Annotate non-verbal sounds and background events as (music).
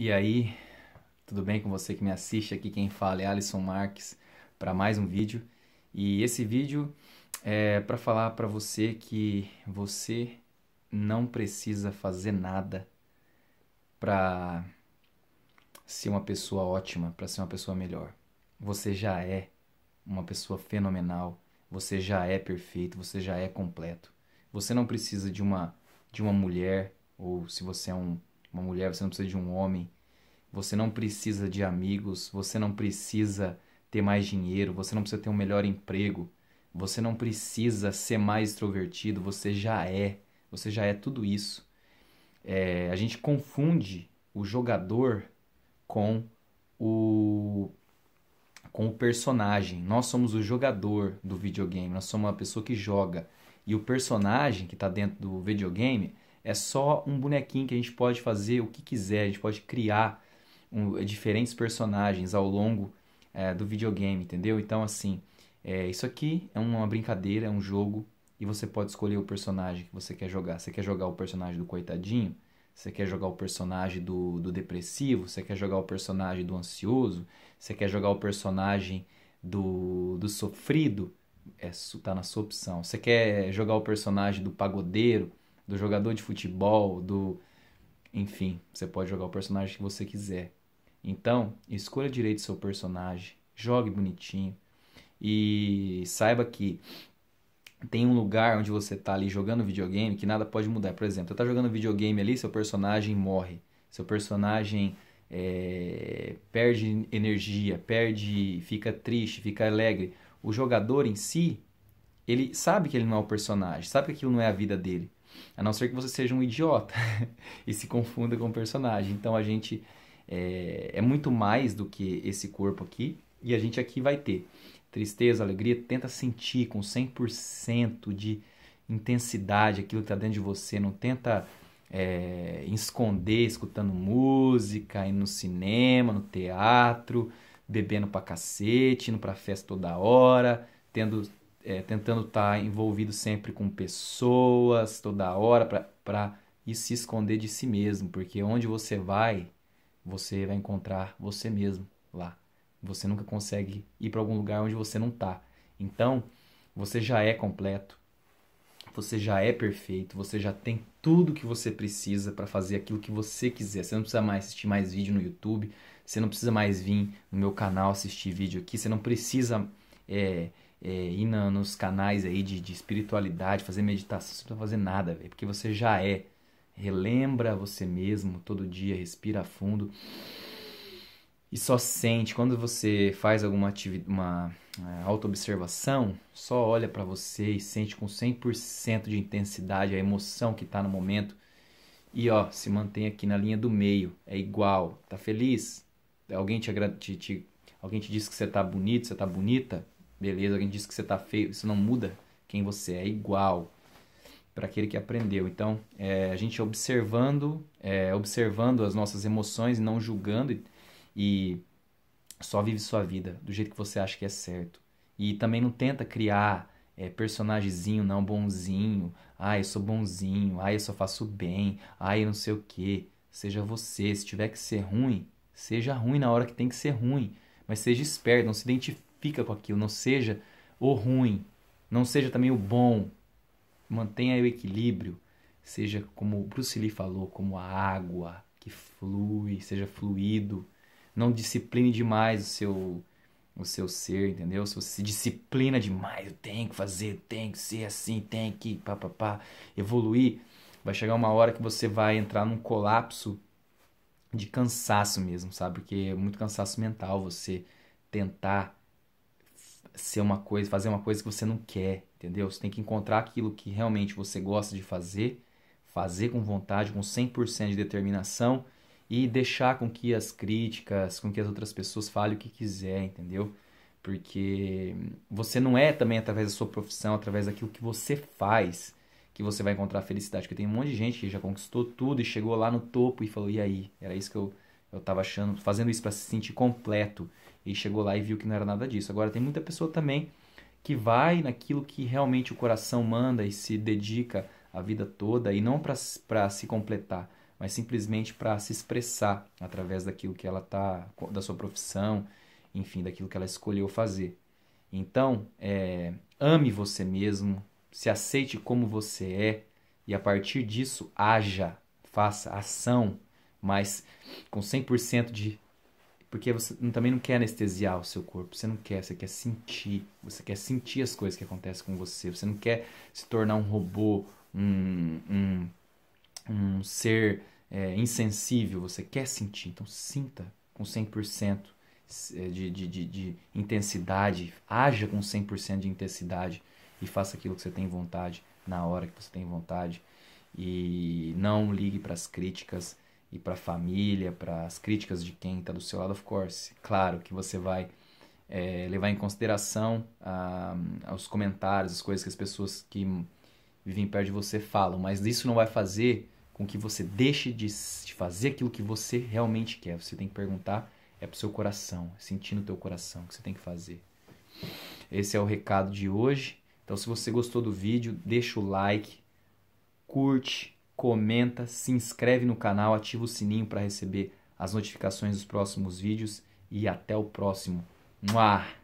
E aí, tudo bem com você que me assiste aqui? Quem fala é Alisson Marques para mais um vídeo. E esse vídeo é para falar para você que você não precisa fazer nada para ser uma pessoa ótima, para ser uma pessoa melhor. Você já é uma pessoa fenomenal, você já é perfeito, você já é completo. Você não precisa de uma de uma mulher ou se você é um uma mulher, você não precisa de um homem, você não precisa de amigos, você não precisa ter mais dinheiro, você não precisa ter um melhor emprego, você não precisa ser mais extrovertido, você já é, você já é tudo isso. É, a gente confunde o jogador com o com o personagem. Nós somos o jogador do videogame, nós somos uma pessoa que joga. E o personagem que está dentro do videogame é só um bonequinho que a gente pode fazer o que quiser, a gente pode criar um, diferentes personagens ao longo é, do videogame, entendeu? Então, assim, é, isso aqui é uma brincadeira, é um jogo, e você pode escolher o personagem que você quer jogar. Você quer jogar o personagem do coitadinho? Você quer jogar o personagem do, do depressivo? Você quer jogar o personagem do ansioso? Você quer jogar o personagem do, do sofrido? É, tá na sua opção. Você quer jogar o personagem do pagodeiro? do jogador de futebol, do. Enfim, você pode jogar o personagem que você quiser. Então, escolha direito seu personagem, jogue bonitinho e saiba que tem um lugar onde você tá ali jogando videogame que nada pode mudar. Por exemplo, você tá jogando videogame ali, seu personagem morre, seu personagem é, perde energia, perde, fica triste, fica alegre. O jogador em si, ele sabe que ele não é o personagem, sabe que aquilo não é a vida dele. A não ser que você seja um idiota (laughs) e se confunda com o personagem. Então a gente é, é muito mais do que esse corpo aqui e a gente aqui vai ter tristeza, alegria. Tenta sentir com 100% de intensidade aquilo que está dentro de você. Não tenta é, esconder escutando música, indo no cinema, no teatro, bebendo pra cacete, indo pra festa toda hora, tendo é, tentando estar tá envolvido sempre com pessoas toda hora para ir se esconder de si mesmo, porque onde você vai, você vai encontrar você mesmo lá. Você nunca consegue ir para algum lugar onde você não está. Então, você já é completo. Você já é perfeito, você já tem tudo que você precisa para fazer aquilo que você quiser. Você não precisa mais assistir mais vídeo no YouTube, você não precisa mais vir no meu canal assistir vídeo aqui, você não precisa é, é, ir na, nos canais aí de, de espiritualidade, fazer meditação, você não precisa fazer nada, véio, porque você já é. Relembra você mesmo todo dia, respira fundo e só sente. Quando você faz alguma uma é, autoobservação, só olha para você e sente com 100% de intensidade a emoção que está no momento. E ó, se mantém aqui na linha do meio, é igual. Tá feliz? Alguém te, te, te alguém te diz que você tá bonito, você tá bonita? Beleza? Alguém disse que você está feio. Isso não muda quem você é, é igual para aquele que aprendeu. Então, é, a gente observando, é, observando as nossas emoções e não julgando e, e só vive sua vida do jeito que você acha que é certo. E também não tenta criar é, personagemzinho, não, bonzinho. Ah, eu sou bonzinho. Ah, eu só faço bem. Ah, eu não sei o que. Seja você. Se tiver que ser ruim, seja ruim na hora que tem que ser ruim. Mas seja esperto, não se identifique fica com aquilo, não seja o ruim, não seja também o bom. Mantenha o equilíbrio, seja como o Bruce Lee falou, como a água que flui, seja fluido. Não discipline demais o seu o seu ser, entendeu? Se você se disciplina demais, eu tenho que fazer, tem que ser assim, tem que pá, pá, pá, evoluir, vai chegar uma hora que você vai entrar num colapso de cansaço mesmo, sabe? Porque é muito cansaço mental você tentar ser uma coisa, fazer uma coisa que você não quer, entendeu? Você tem que encontrar aquilo que realmente você gosta de fazer, fazer com vontade, com 100% de determinação e deixar com que as críticas, com que as outras pessoas falem o que quiser, entendeu? Porque você não é também através da sua profissão, através daquilo que você faz, que você vai encontrar felicidade. Porque tem um monte de gente que já conquistou tudo e chegou lá no topo e falou: e aí? Era isso que eu eu estava achando, fazendo isso para se sentir completo e chegou lá e viu que não era nada disso. Agora tem muita pessoa também que vai naquilo que realmente o coração manda e se dedica a vida toda e não para se completar, mas simplesmente para se expressar através daquilo que ela tá da sua profissão, enfim, daquilo que ela escolheu fazer. Então, é, ame você mesmo, se aceite como você é e a partir disso haja, faça ação mas com 100% de. Porque você também não quer anestesiar o seu corpo, você não quer, você quer sentir, você quer sentir as coisas que acontecem com você, você não quer se tornar um robô, um, um, um ser é, insensível, você quer sentir, então sinta com 100% é, de, de, de, de intensidade, haja com 100% de intensidade e faça aquilo que você tem vontade na hora que você tem vontade e não ligue para as críticas e para a família, para as críticas de quem está do seu lado, of course. Claro que você vai é, levar em consideração ah, os comentários, as coisas que as pessoas que vivem perto de você falam, mas isso não vai fazer com que você deixe de fazer aquilo que você realmente quer. Você tem que perguntar, é para o seu coração, é sentir no teu coração que você tem que fazer. Esse é o recado de hoje. Então, se você gostou do vídeo, deixa o like, curte, comenta, se inscreve no canal, ativa o sininho para receber as notificações dos próximos vídeos e até o próximo. Mua!